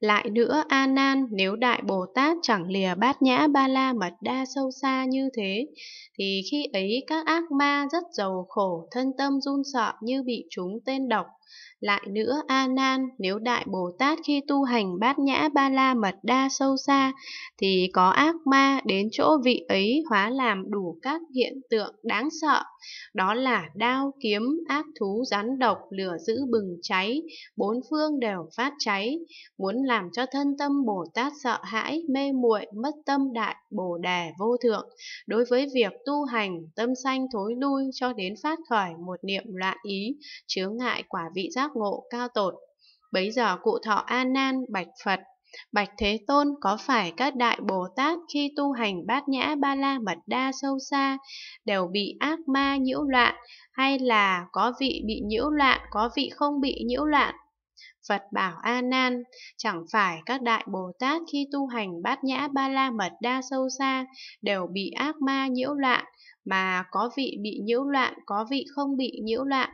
Lại nữa A Nan, nếu đại Bồ Tát chẳng lìa bát nhã ba la mật đa sâu xa như thế, thì khi ấy các ác ma rất giàu khổ, thân tâm run sợ như bị chúng tên độc lại nữa A Nan, nếu đại Bồ Tát khi tu hành bát nhã ba la mật đa sâu xa thì có ác ma đến chỗ vị ấy hóa làm đủ các hiện tượng đáng sợ, đó là đao kiếm, ác thú rắn độc, lửa dữ bừng cháy, bốn phương đều phát cháy, muốn làm cho thân tâm Bồ Tát sợ hãi, mê muội, mất tâm đại Bồ đề vô thượng. Đối với việc tu hành, tâm sanh thối lui cho đến phát khởi một niệm loạn ý, chướng ngại quả vị vị giác ngộ cao tột. Bấy giờ cụ thọ A Nan bạch Phật, bạch Thế Tôn có phải các đại Bồ Tát khi tu hành bát nhã ba la mật đa sâu xa đều bị ác ma nhiễu loạn hay là có vị bị nhiễu loạn, có vị không bị nhiễu loạn? Phật bảo A Nan, chẳng phải các đại Bồ Tát khi tu hành bát nhã ba la mật đa sâu xa đều bị ác ma nhiễu loạn, mà có vị bị nhiễu loạn, có vị không bị nhiễu loạn.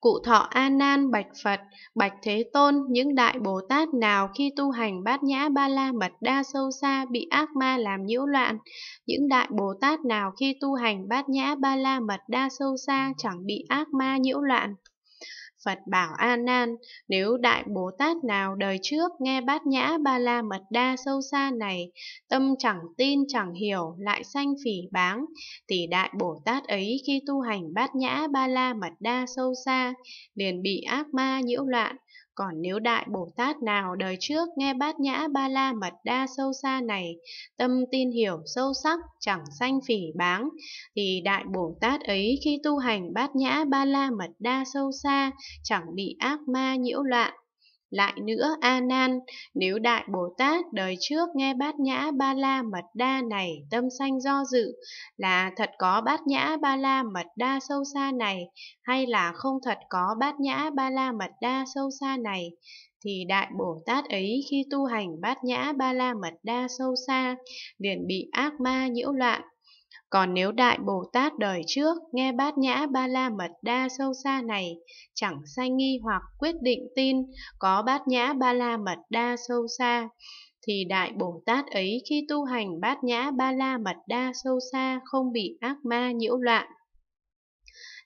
Cụ thọ A Nan bạch Phật, bạch Thế Tôn, những đại Bồ Tát nào khi tu hành bát nhã ba la mật đa sâu xa bị ác ma làm nhiễu loạn, những đại Bồ Tát nào khi tu hành bát nhã ba la mật đa sâu xa chẳng bị ác ma nhiễu loạn. Phật bảo A Nan, nếu đại Bồ Tát nào đời trước nghe bát nhã ba la mật đa sâu xa này, tâm chẳng tin chẳng hiểu lại sanh phỉ báng, thì đại Bồ Tát ấy khi tu hành bát nhã ba la mật đa sâu xa liền bị ác ma nhiễu loạn, còn nếu đại Bồ Tát nào đời trước nghe bát nhã ba la mật đa sâu xa này, tâm tin hiểu sâu sắc, chẳng sanh phỉ báng, thì đại Bồ Tát ấy khi tu hành bát nhã ba la mật đa sâu xa, chẳng bị ác ma nhiễu loạn, lại nữa A Nan, nếu đại Bồ Tát đời trước nghe Bát Nhã Ba La Mật Đa này tâm sanh do dự là thật có Bát Nhã Ba La Mật Đa sâu xa này hay là không thật có Bát Nhã Ba La Mật Đa sâu xa này thì đại Bồ Tát ấy khi tu hành Bát Nhã Ba La Mật Đa sâu xa liền bị ác ma nhiễu loạn còn nếu Đại Bồ Tát đời trước nghe bát nhã ba la mật đa sâu xa này, chẳng say nghi hoặc quyết định tin có bát nhã ba la mật đa sâu xa, thì Đại Bồ Tát ấy khi tu hành bát nhã ba la mật đa sâu xa không bị ác ma nhiễu loạn.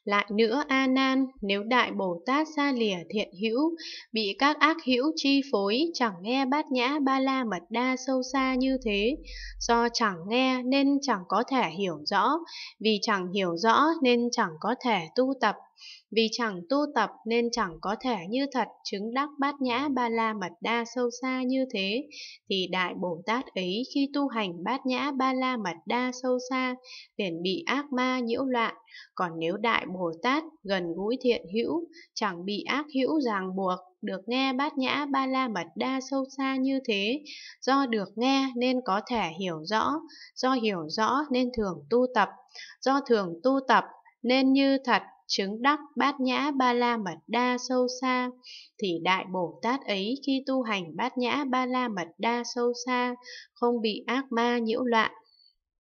Lại nữa A Nan, nếu đại Bồ Tát xa lìa thiện hữu, bị các ác hữu chi phối, chẳng nghe bát nhã ba la mật đa sâu xa như thế, do chẳng nghe nên chẳng có thể hiểu rõ, vì chẳng hiểu rõ nên chẳng có thể tu tập, vì chẳng tu tập nên chẳng có thể như thật chứng đắc bát nhã ba la mật đa sâu xa như thế, thì Đại Bồ Tát ấy khi tu hành bát nhã ba la mật đa sâu xa, liền bị ác ma nhiễu loạn. Còn nếu Đại Bồ Bồ Tát gần gũi thiện hữu, chẳng bị ác hữu ràng buộc, được nghe bát nhã ba la mật đa sâu xa như thế, do được nghe nên có thể hiểu rõ, do hiểu rõ nên thường tu tập, do thường tu tập nên như thật chứng đắc bát nhã ba la mật đa sâu xa thì đại bồ tát ấy khi tu hành bát nhã ba la mật đa sâu xa không bị ác ma nhiễu loạn